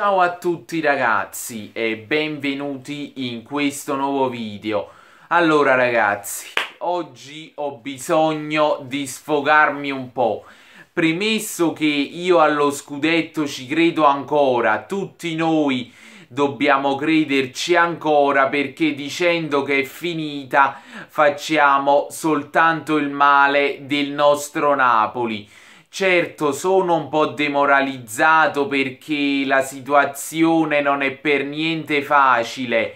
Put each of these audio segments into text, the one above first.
Ciao a tutti ragazzi e benvenuti in questo nuovo video Allora ragazzi, oggi ho bisogno di sfogarmi un po' Premesso che io allo scudetto ci credo ancora Tutti noi dobbiamo crederci ancora perché dicendo che è finita Facciamo soltanto il male del nostro Napoli Certo, sono un po' demoralizzato perché la situazione non è per niente facile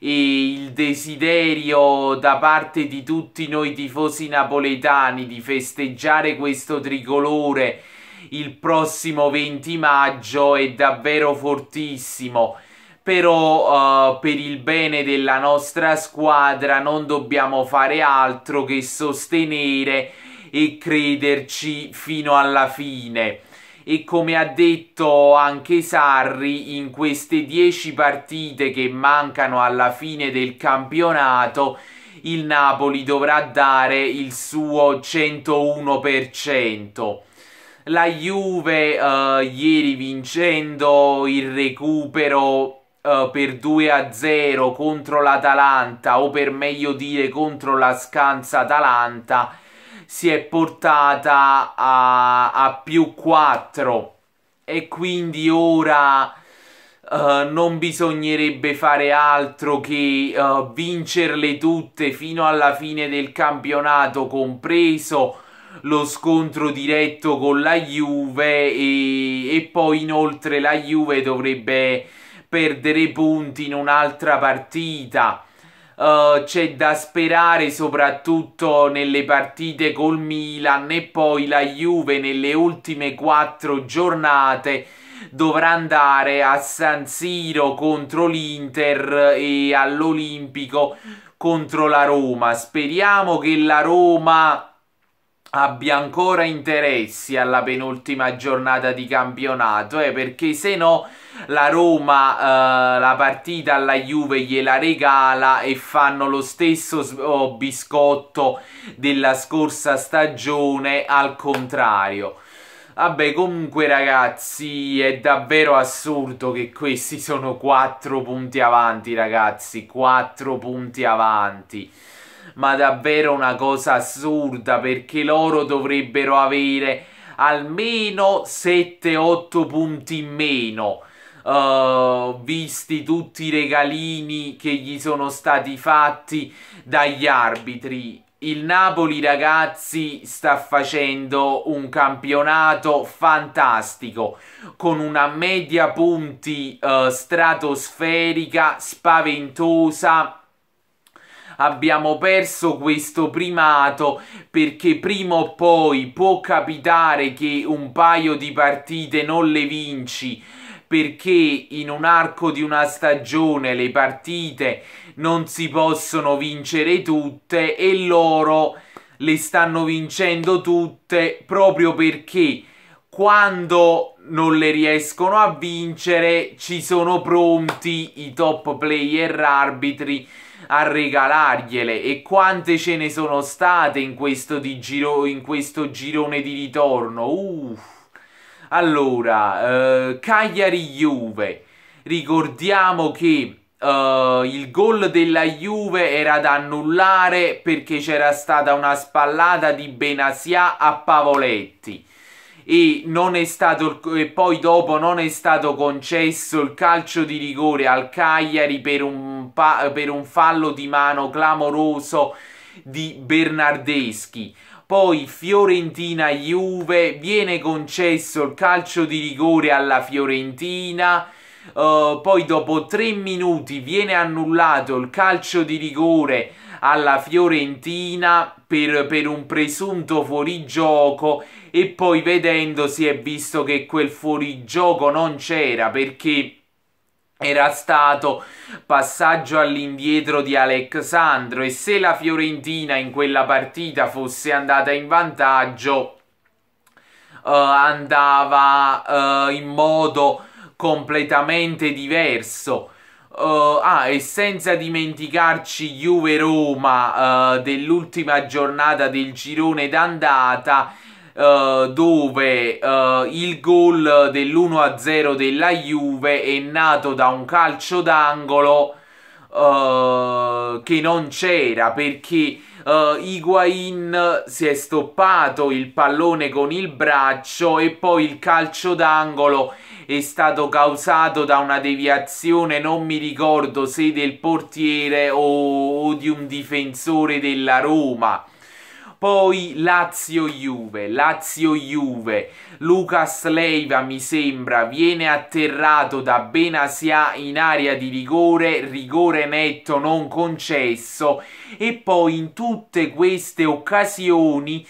e il desiderio da parte di tutti noi tifosi napoletani di festeggiare questo tricolore il prossimo 20 maggio è davvero fortissimo. Però eh, per il bene della nostra squadra non dobbiamo fare altro che sostenere e crederci fino alla fine. E come ha detto anche Sarri, in queste dieci partite che mancano alla fine del campionato, il Napoli dovrà dare il suo 101%. La Juve eh, ieri vincendo il recupero Uh, per 2 a 0 contro l'Atalanta o per meglio dire contro la scansa Atalanta si è portata a, a più 4 e quindi ora uh, non bisognerebbe fare altro che uh, vincerle tutte fino alla fine del campionato compreso lo scontro diretto con la Juve e, e poi inoltre la Juve dovrebbe perdere punti in un'altra partita eh, c'è da sperare soprattutto nelle partite col Milan e poi la Juve nelle ultime quattro giornate dovrà andare a San Siro contro l'Inter e all'Olimpico contro la Roma. Speriamo che la Roma abbia ancora interessi alla penultima giornata di campionato eh, perché se no la Roma eh, la partita alla Juve gliela regala e fanno lo stesso oh, biscotto della scorsa stagione al contrario Vabbè, comunque ragazzi, è davvero assurdo che questi sono 4 punti avanti, ragazzi, 4 punti avanti ma davvero una cosa assurda perché loro dovrebbero avere almeno 7-8 punti in meno. Uh, visti tutti i regalini che gli sono stati fatti dagli arbitri. Il Napoli, ragazzi, sta facendo un campionato fantastico con una media punti uh, stratosferica spaventosa abbiamo perso questo primato perché prima o poi può capitare che un paio di partite non le vinci perché in un arco di una stagione le partite non si possono vincere tutte e loro le stanno vincendo tutte proprio perché quando non le riescono a vincere ci sono pronti i top player arbitri a regalargliele e quante ce ne sono state in questo, giro, in questo girone di ritorno. Uff. Allora, eh, Cagliari-Juve. Ricordiamo che Uh, il gol della Juve era da annullare perché c'era stata una spallata di Benasia a Pavoletti e, stato, e poi dopo non è stato concesso il calcio di rigore al Cagliari per un, per un fallo di mano clamoroso di Bernardeschi poi Fiorentina-Juve, viene concesso il calcio di rigore alla Fiorentina, Uh, poi dopo tre minuti viene annullato il calcio di rigore alla Fiorentina per, per, un presunto fuorigioco e poi vedendo si è visto che quel fuorigioco non c'era perché era stato passaggio all'indietro di Alexandro e se la Fiorentina in quella partita fosse andata in vantaggio uh, andava uh, in modo completamente diverso. Uh, ah, e senza dimenticarci Juve-Roma uh, eh, dell'ultima giornata del girone d'andata uh, dove il gol dell'1-0 della Juve è nato da un calcio d'angolo che non c'era perché uh, Higuain si è stoppato il pallone con il braccio e poi il calcio d'angolo è stato causato da una deviazione, non mi ricordo se del portiere o, o di un difensore della Roma. Poi Lazio-Juve, Lazio-Juve, Lucas Leiva mi sembra viene atterrato da Benasia in area di rigore, rigore netto non concesso e poi in tutte queste occasioni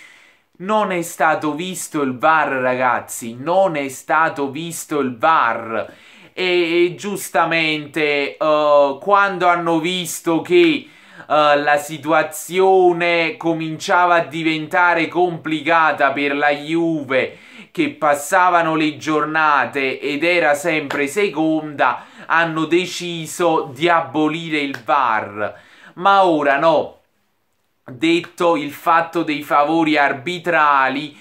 non è stato visto il VAR, ragazzi. Non è stato visto il VAR. E, e giustamente, uh, quando hanno visto che uh, la situazione cominciava a diventare complicata per la Juve, che passavano le giornate ed era sempre seconda, hanno deciso di abolire il VAR. Ma ora no detto il fatto dei favori arbitrali,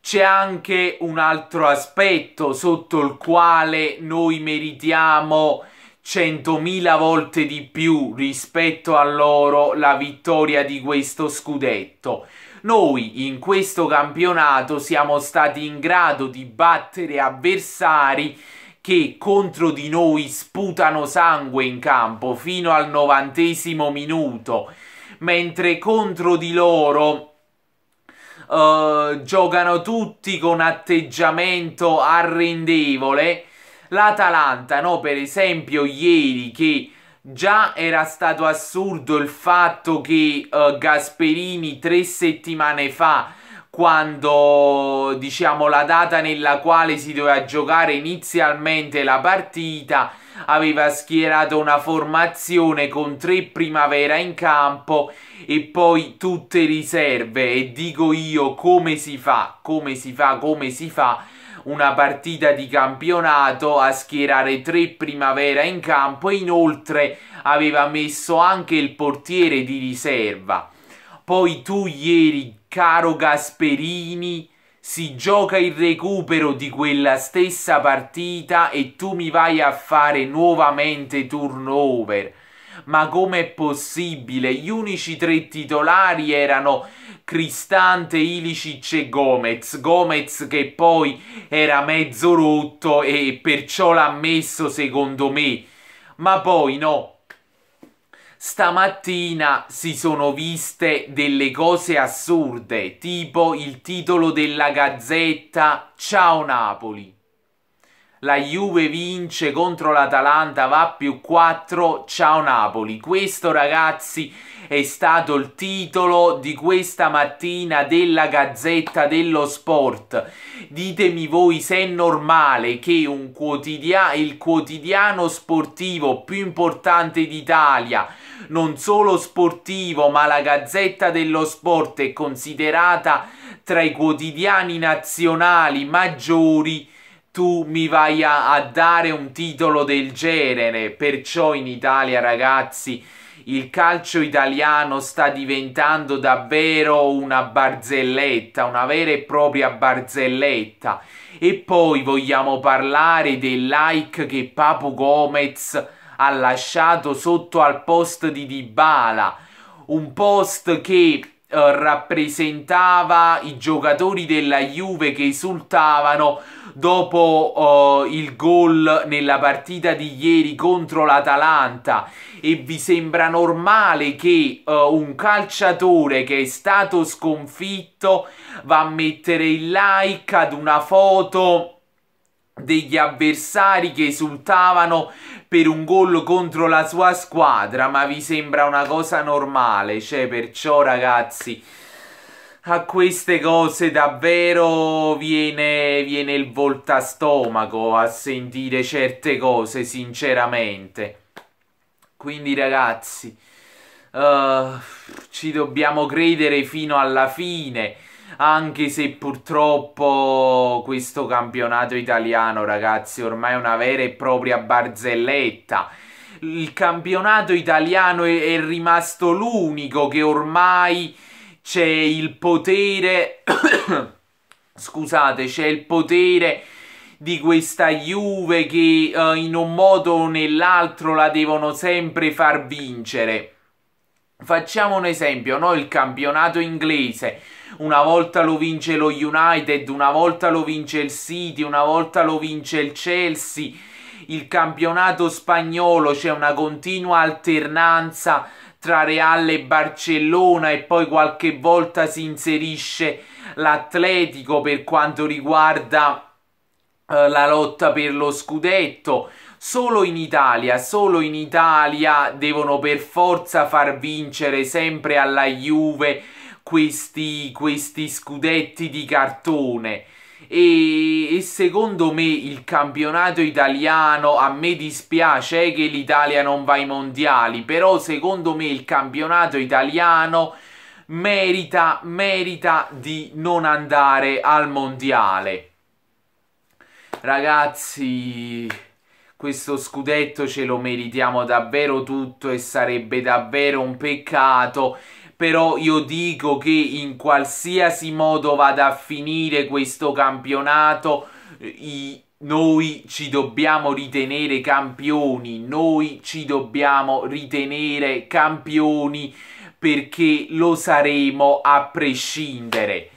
c'è anche un altro aspetto sotto il quale noi meritiamo 100.000 volte di più rispetto a loro la vittoria di questo scudetto. Noi in questo campionato siamo stati in grado di battere avversari che contro di noi sputano sangue in campo fino al novantesimo minuto mentre contro di loro uh, giocano tutti con atteggiamento arrendevole. L'Atalanta, no? per esempio, ieri che già era stato assurdo il fatto che uh, Gasperini tre settimane fa quando diciamo la data nella quale si doveva giocare inizialmente la partita aveva schierato una formazione con tre primavera in campo e poi tutte riserve e dico io come si fa, come si fa, come si fa una partita di campionato a schierare tre primavera in campo e inoltre aveva messo anche il portiere di riserva. Poi tu ieri, caro Gasperini, si gioca il recupero di quella stessa partita e tu mi vai a fare nuovamente turnover. Ma com'è possibile? Gli unici tre titolari erano Cristante, Ilicic e Gomez. Gomez che poi era mezzo rotto e perciò l'ha messo secondo me. Ma poi no, Stamattina si sono viste delle cose assurde, tipo il titolo della gazzetta Ciao Napoli la Juve vince contro l'Atalanta, va più 4, ciao Napoli. Questo ragazzi è stato il titolo di questa mattina della Gazzetta dello Sport. Ditemi voi se è normale che quotidia il quotidiano sportivo più importante d'Italia, non solo sportivo ma la Gazzetta dello Sport è considerata tra i quotidiani nazionali maggiori tu mi vai a, a dare un titolo del genere. Perciò in Italia, ragazzi, il calcio italiano sta diventando davvero una barzelletta, una vera e propria barzelletta. E poi vogliamo parlare del like che Papu Gomez ha lasciato sotto al post di Dybala, un post che eh, rappresentava i giocatori della Juve che esultavano dopo uh, il gol nella partita di ieri contro l'Atalanta e vi sembra normale che uh, un calciatore che è stato sconfitto va a mettere il like ad una foto degli avversari che esultavano per un gol contro la sua squadra, ma vi sembra una cosa normale, cioè perciò ragazzi a queste cose davvero viene, viene il voltastomaco a sentire certe cose, sinceramente. Quindi ragazzi, uh, ci dobbiamo credere fino alla fine, anche se purtroppo questo campionato italiano, ragazzi, ormai è una vera e propria barzelletta il campionato italiano è, rimasto l'unico che ormai c'è il potere, scusate, c'è il potere di questa Juve che uh, in un modo o nell'altro la devono sempre far vincere. Facciamo un esempio, no? il campionato inglese, una volta lo vince lo United, una volta lo vince il City, una volta lo vince il Chelsea, il campionato spagnolo c'è una continua alternanza tra Real e Barcellona e poi qualche volta si inserisce l'Atletico per quanto riguarda eh, la lotta per lo scudetto. Solo in Italia, solo in Italia devono per forza far vincere sempre alla Juve questi, questi scudetti di cartone e, e secondo me il campionato italiano, a me dispiace eh, che l'Italia non va ai mondiali, però secondo me il campionato italiano merita, merita di non andare al mondiale. Ragazzi, questo scudetto ce lo meritiamo davvero tutto e sarebbe davvero un peccato però io dico che in qualsiasi modo vada a finire questo campionato, eh, i, noi ci dobbiamo ritenere campioni, noi ci dobbiamo ritenere campioni perché lo saremo a prescindere.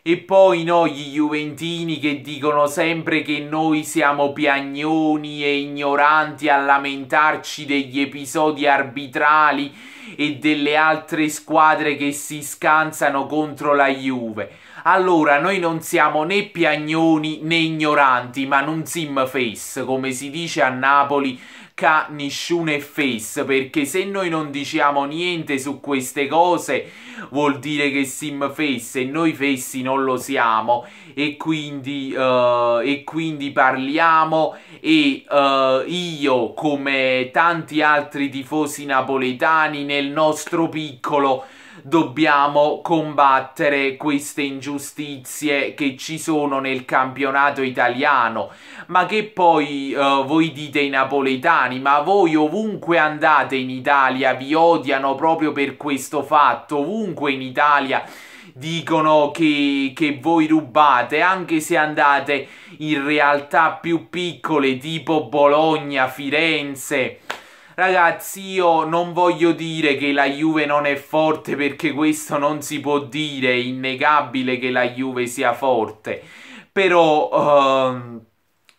E poi no, gli Juventini che dicono sempre che noi siamo piagnoni e ignoranti a lamentarci degli episodi arbitrali e delle altre squadre che si scansano contro la Juve. Allora, noi non siamo né piagnoni né ignoranti, ma non sim face, come si dice a Napoli ca nessune face perché se noi non diciamo niente su queste cose vuol dire che sim face e noi fessi non lo siamo e quindi, uh, e quindi parliamo e uh, io come tanti altri tifosi napoletani ne nel nostro piccolo dobbiamo combattere queste ingiustizie che ci sono nel campionato italiano, ma che poi eh, voi dite i napoletani, ma voi ovunque andate in Italia vi odiano proprio per questo fatto, ovunque in Italia dicono che, che, voi rubate, anche se andate in realtà più piccole tipo Bologna, Firenze Ragazzi, io non voglio dire che la Juve non è forte perché questo non si può dire, è innegabile che la Juve sia forte, però... Uh,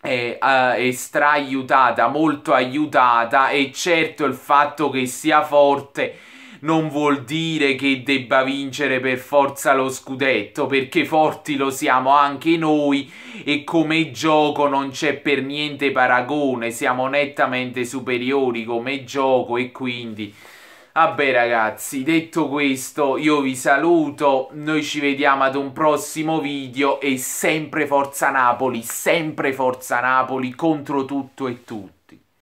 è, uh, è straiutata, molto aiutata e certo il fatto che sia forte non vuol dire che debba vincere per forza lo scudetto, perché forti lo siamo anche noi e come gioco non c'è per niente paragone, siamo nettamente superiori come gioco e quindi... Vabbè ragazzi, detto questo io vi saluto, noi ci vediamo ad un prossimo video e sempre Forza Napoli, sempre Forza Napoli contro tutto e tutto.